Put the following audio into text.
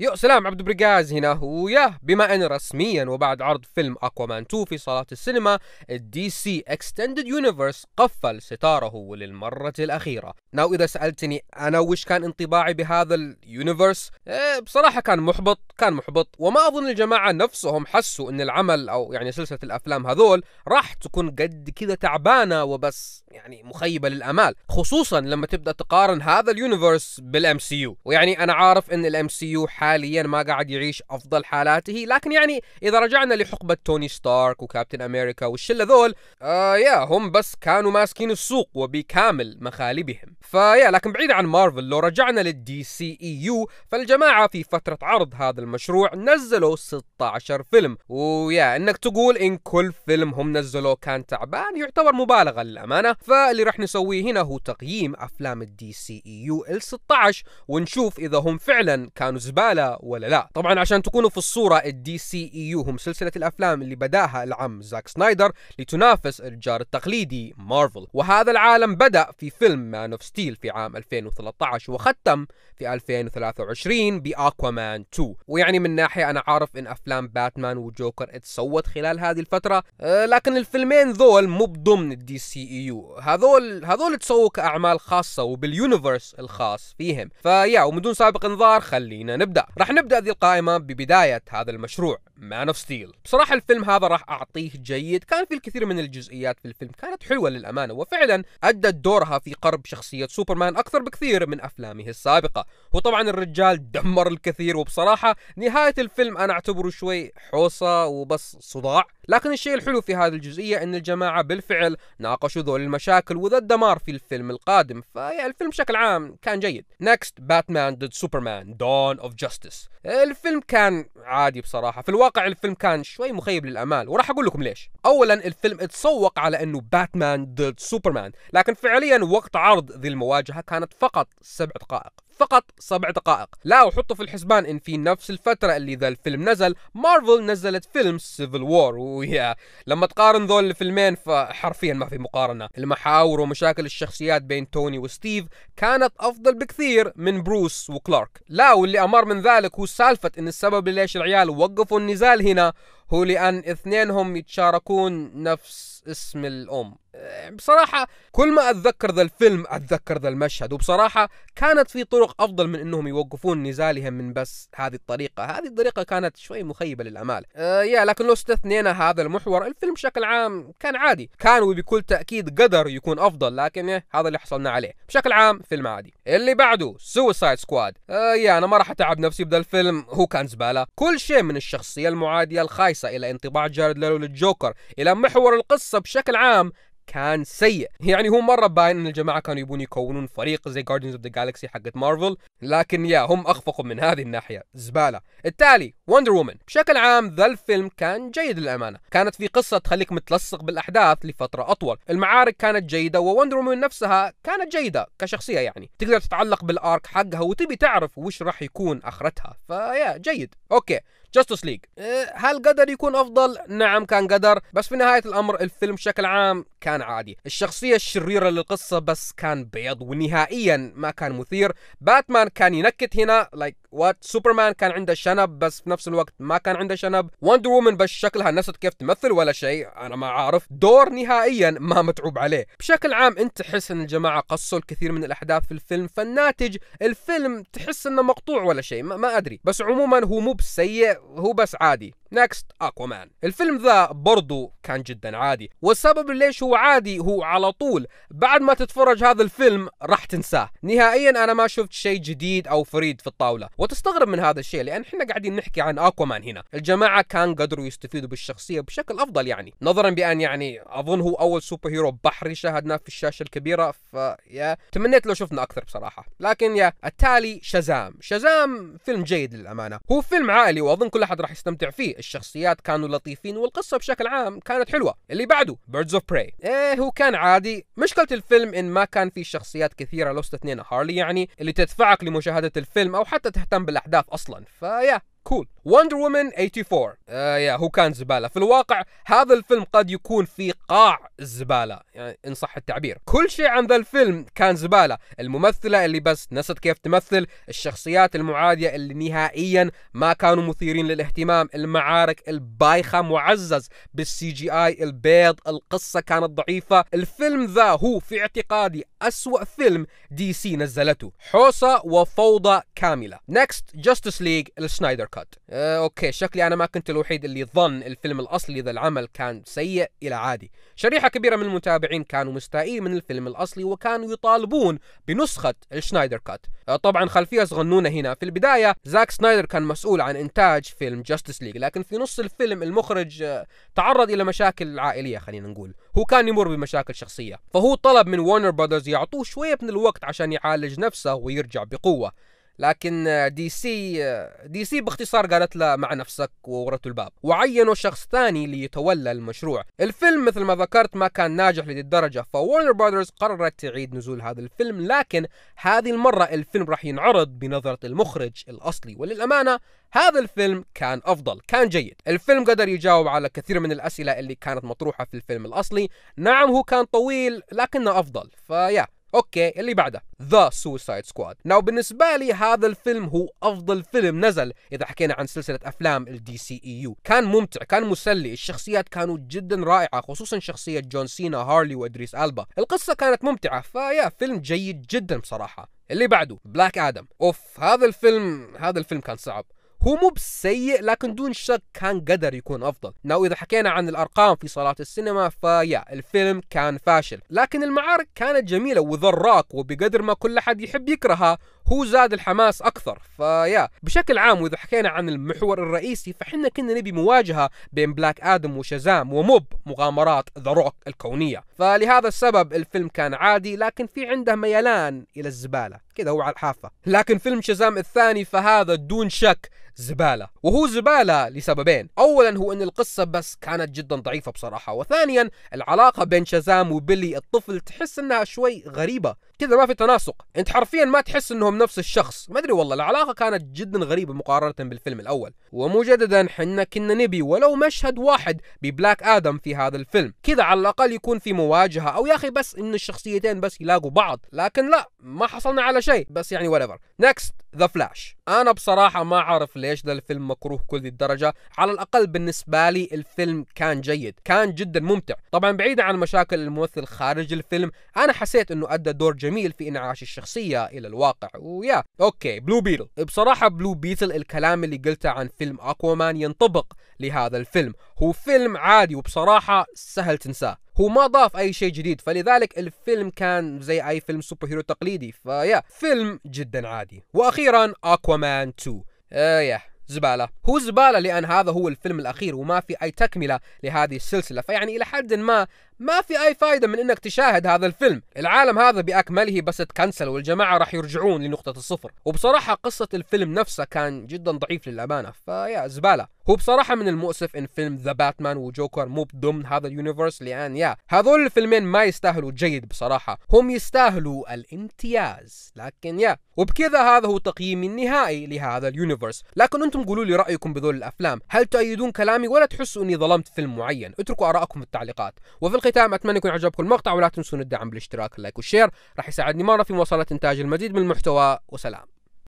يا سلام عبد برجاز هنا وياه بما ان رسميا وبعد عرض فيلم اكوامان 2 في صالات السينما الدي سي اكستندد يونيفرس قفل ستاره للمرة الاخيرة ناو اذا سألتني انا وش كان انطباعي بهذا اليونيفرس إيه بصراحة كان محبط كان محبط وما اظن الجماعة نفسهم حسوا ان العمل او يعني سلسلة الافلام هذول راح تكون قد كذا تعبانة وبس يعني مخيبة للامال خصوصا لما تبدأ تقارن هذا اليونيفرس بالام سي يو ويعني انا عارف ان الام سي يو حاليا ما قاعد يعيش افضل حالاته لكن يعني اذا رجعنا لحقبه توني ستارك وكابتن امريكا والشله ذول آه يا هم بس كانوا ماسكين السوق وبكامل مخالبهم فيا لكن بعيد عن مارفل لو رجعنا للدي سي اي يو فالجماعه في فتره عرض هذا المشروع نزلوا 16 فيلم ويا انك تقول ان كل فيلم هم نزلوه كان تعبان يعتبر مبالغه للامانه فاللي راح نسويه هنا هو تقييم افلام الدي سي اي يو ال 16 ونشوف اذا هم فعلا كانوا زباله تعالى ولا لا طبعا عشان تكونوا في الصورة الدي سي اي يو هم سلسلة الأفلام اللي بداها العم زاك سنايدر لتنافس الجار التقليدي مارفل وهذا العالم بدأ في فيلم مان اوف ستيل في عام 2013 وختم في 2023 بأكوامان 2 ويعني من ناحية أنا عارف إن أفلام باتمان وجوكر اتسوت خلال هذه الفترة أه لكن الفيلمين ذول مو ضمن الدي سي اي يو e هذول هذول تسووا كأعمال خاصة وباليونيفرس الخاص فيهم فيا ومن دون سابق انذار خلينا نبدأ راح نبدا ذي القائمه ببدايه هذا المشروع مان اوف ستيل بصراحه الفيلم هذا راح اعطيه جيد كان في الكثير من الجزئيات في الفيلم كانت حلوه للامانه وفعلا ادت دورها في قرب شخصيه سوبرمان اكثر بكثير من افلامه السابقه وطبعا الرجال دمر الكثير وبصراحه نهايه الفيلم انا اعتبره شوي حوسه وبس صداع لكن الشيء الحلو في هذه الجزئية أن الجماعة بالفعل ناقشوا ذول المشاكل وذا الدمار في الفيلم القادم فيا الفيلم بشكل عام كان جيد نكست باتمان ضد سوبرمان دون اوف Justice الفيلم كان عادي بصراحة في الواقع الفيلم كان شوي مخيب للأمال وراح أقول لكم ليش أولا الفيلم اتسوق على أنه باتمان ضد سوبرمان لكن فعليا وقت عرض ذي المواجهة كانت فقط سبع دقائق فقط سبع دقائق لا وحطوا في الحسبان ان في نفس الفترة اللي ذا الفيلم نزل مارفل نزلت فيلم سيفل وور ويا لما تقارن ذول الفيلمين فحرفيا ما في مقارنة المحاور ومشاكل الشخصيات بين توني وستيف كانت افضل بكثير من بروس وكلارك لا واللي امر من ذلك هو سالفة ان السبب ليش العيال وقفوا النزال هنا هو لان اثنينهم يتشاركون نفس اسم الام بصراحة كل ما أتذكر ذا الفيلم أتذكر ذا المشهد وبصراحة كانت في طرق أفضل من أنهم يوقفون نزالهم من بس هذه الطريقة هذه الطريقة كانت شوي مخيبة للأمال أه يا لكن لو استثنينا هذا المحور الفيلم بشكل عام كان عادي كان وبكل تأكيد قدر يكون أفضل لكن إيه، هذا اللي حصلنا عليه بشكل عام فيلم عادي اللي بعده سوسايد سكواد أه يا أنا ما راح أتعب نفسي بذا الفيلم هو كان زبالة كل شيء من الشخصية المعادية الخايسة إلى انطباع جارد ليلو للجوكر إلى محور القصة بشكل عام كان سيء يعني هو مره باين ان الجماعه كانوا يبون يكونون فريق زي جاردنز اوف ذا جالكسي حقت مارفل لكن يا هم اخفقوا من هذه الناحيه زباله التالي وندر وومن بشكل عام ذا الفيلم كان جيد للأمانة كانت في قصة تخليك متلصق بالأحداث لفترة أطول المعارك كانت جيدة ووندر وومن نفسها كانت جيدة كشخصية يعني تقدر تتعلق بالآرك حقها وتبي تعرف وش راح يكون آخرتها فيا جيد أوكي جاستس إيه، ليج هل قدر يكون افضل نعم كان قدر بس في نهايه الامر الفيلم بشكل عام كان عادي الشخصيه الشريره للقصه بس كان بيض ونهائيا ما كان مثير باتمان كان ينكت هنا لايك like وسوبرمان كان عنده شنب بس في نفس الوقت ما كان عنده شنب وندر وومن بس شكلها نسيت كيف تمثل ولا شيء انا ما عارف دور نهائيا ما متعوب عليه بشكل عام انت تحس ان الجماعه قصوا الكثير من الاحداث في الفيلم فالناتج الفيلم تحس انه مقطوع ولا شيء ما, ما ادري بس عموما هو مو بسيء هو بس عادي نكست اكوامان الفيلم ذا برضو كان جدا عادي والسبب ليش هو عادي هو على طول بعد ما تتفرج هذا الفيلم راح تنساه نهائيا انا ما شفت شيء جديد او فريد في الطاوله وتستغرب من هذا الشيء لان احنا قاعدين نحكي عن اكوامان هنا الجماعه كان قدروا يستفيدوا بالشخصيه بشكل افضل يعني نظرا بان يعني اظن هو اول سوبر هيرو بحري شاهدناه في الشاشه الكبيره فيا تمنيت لو شفنا اكثر بصراحه لكن يا التالي شزام شزام فيلم جيد للامانه هو فيلم عائلي واظن كل احد راح يستمتع فيه الشخصيات كانوا لطيفين والقصه بشكل عام كانت حلوه اللي بعده بيردز اوف براي ايه هو كان عادي مشكله الفيلم ان ما كان فيه شخصيات كثيره لو استثنينا هارلي يعني اللي تدفعك لمشاهده الفيلم او حتى مهتم بالاحداث اصلا فيا كول وندر وومن 84 آه يا هو كان زباله في الواقع هذا الفيلم قد يكون في قاع الزباله يعني ان صح التعبير كل شيء عن ذا الفيلم كان زباله الممثله اللي بس نسيت كيف تمثل الشخصيات المعاديه اللي نهائيا ما كانوا مثيرين للاهتمام المعارك البايخه معزز بالسي جي اي البيض القصه كانت ضعيفه الفيلم ذا هو في اعتقادي أسوأ فيلم دي سي نزلته حوسه وفوضى كامله نكست جاستس ليج السنايدر كات كات أه اوكي شكلي انا ما كنت الوحيد اللي ظن الفيلم الاصلي ذا العمل كان سيء الى عادي شريحه كبيره من المتابعين كانوا مستائين من الفيلم الاصلي وكانوا يطالبون بنسخه الشنايدر كات أه طبعا خلفيه صغنونه هنا في البدايه زاك سنايدر كان مسؤول عن انتاج فيلم جاستس ليج لكن في نص الفيلم المخرج أه تعرض الى مشاكل عائليه خلينا نقول هو كان يمر بمشاكل شخصيه فهو طلب من وارنر برادرز يعطوه شويه من الوقت عشان يعالج نفسه ويرجع بقوه لكن دي سي دي سي باختصار قالت له مع نفسك وورته الباب وعينوا شخص ثاني ليتولى المشروع الفيلم مثل ما ذكرت ما كان ناجح لدي الدرجة فورنر برادرز قررت تعيد نزول هذا الفيلم لكن هذه المرة الفيلم راح ينعرض بنظرة المخرج الأصلي وللأمانة هذا الفيلم كان أفضل كان جيد الفيلم قدر يجاوب على كثير من الأسئلة اللي كانت مطروحة في الفيلم الأصلي نعم هو كان طويل لكنه أفضل فيا اوكي اللي بعده ذا سوسايد سكواد ناو بالنسبه لي هذا الفيلم هو افضل فيلم نزل اذا حكينا عن سلسله افلام الدي سي اي يو كان ممتع كان مسلي الشخصيات كانوا جدا رائعه خصوصا شخصيه جون سينا هارلي وادريس البا القصه كانت ممتعه فيا فيلم جيد جدا بصراحه اللي بعده بلاك ادم اوف هذا الفيلم هذا الفيلم كان صعب هو مو بسيء لكن دون شك كان قدر يكون افضل ناو اذا حكينا عن الارقام في صالات السينما فيا الفيلم كان فاشل لكن المعارك كانت جميله وذراك وبقدر ما كل حد يحب يكرهها هو زاد الحماس اكثر فيا بشكل عام واذا حكينا عن المحور الرئيسي فحنا كنا نبي مواجهه بين بلاك ادم وشزام وموب مغامرات ذا روك الكونيه فلهذا السبب الفيلم كان عادي لكن في عنده ميلان الى الزباله كذا هو على الحافه لكن فيلم شزام الثاني فهذا دون شك زباله وهو زباله لسببين اولا هو ان القصه بس كانت جدا ضعيفه بصراحه وثانيا العلاقه بين شزام وبيلي الطفل تحس انها شوي غريبه كذا ما في تناسق انت حرفيا ما تحس انهم نفس الشخص ما ادري والله العلاقه كانت جدا غريبه مقارنه بالفيلم الاول ومجددا حنا كنا نبي ولو مشهد واحد ببلاك ادم في هذا الفيلم كذا على الاقل يكون في مواجهه او يا اخي بس ان الشخصيتين بس يلاقوا بعض لكن لا ما حصلنا على شيء بس يعني whatever next ذا فلاش انا بصراحه ما اعرف ليش ذا الفيلم مكروه كل ذي الدرجه على الاقل بالنسبه لي الفيلم كان جيد كان جدا ممتع طبعا بعيدا عن مشاكل الممثل خارج الفيلم انا حسيت انه ادى دور جميل في انعاش الشخصيه الى الواقع ويا اوكي بلو بيتل بصراحه بلو بيتل الكلام اللي قلته عن فيلم اكوامان ينطبق لهذا الفيلم هو فيلم عادي وبصراحه سهل تنساه هو ما ضاف اي شيء جديد فلذلك الفيلم كان زي اي فيلم سوبر هيرو تقليدي فيا فيلم جدا عادي واخيرا اكوامان 2 آه يا زباله هو زباله لان هذا هو الفيلم الاخير وما في اي تكمله لهذه السلسله فيعني الى حد ما ما في اي فائده من انك تشاهد هذا الفيلم العالم هذا باكمله بس تكنسل والجماعه راح يرجعون لنقطه الصفر وبصراحه قصه الفيلم نفسه كان جدا ضعيف للامانه فيا زباله هو بصراحه من المؤسف ان فيلم ذا باتمان وجوكر مو ضمن هذا اليونيفرس لان يا هذول الفيلمين ما يستاهلوا جيد بصراحه هم يستاهلوا الامتياز لكن يا وبكذا هذا هو تقييمي النهائي لهذا اليونيفرس لكن انتم قولوا لي رايكم بذول الافلام هل تؤيدون كلامي ولا تحسوا اني ظلمت فيلم معين اتركوا ارائكم في التعليقات وفي الختام اتمنى يكون عجبكم المقطع ولا تنسون الدعم بالاشتراك اللايك والشير راح يساعدني مره في مواصله انتاج المزيد من المحتوى وسلام